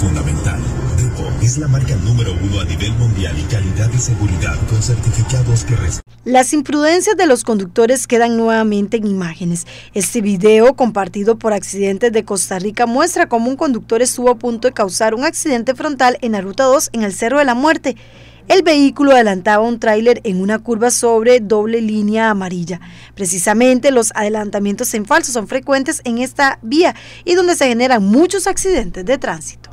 fundamental. es la marca número uno a nivel mundial y calidad y seguridad con certificados que Las imprudencias de los conductores quedan nuevamente en imágenes. Este video compartido por accidentes de Costa Rica muestra cómo un conductor estuvo a punto de causar un accidente frontal en la Ruta 2 en el Cerro de la Muerte. El vehículo adelantaba un tráiler en una curva sobre doble línea amarilla. Precisamente los adelantamientos en falso son frecuentes en esta vía y donde se generan muchos accidentes de tránsito.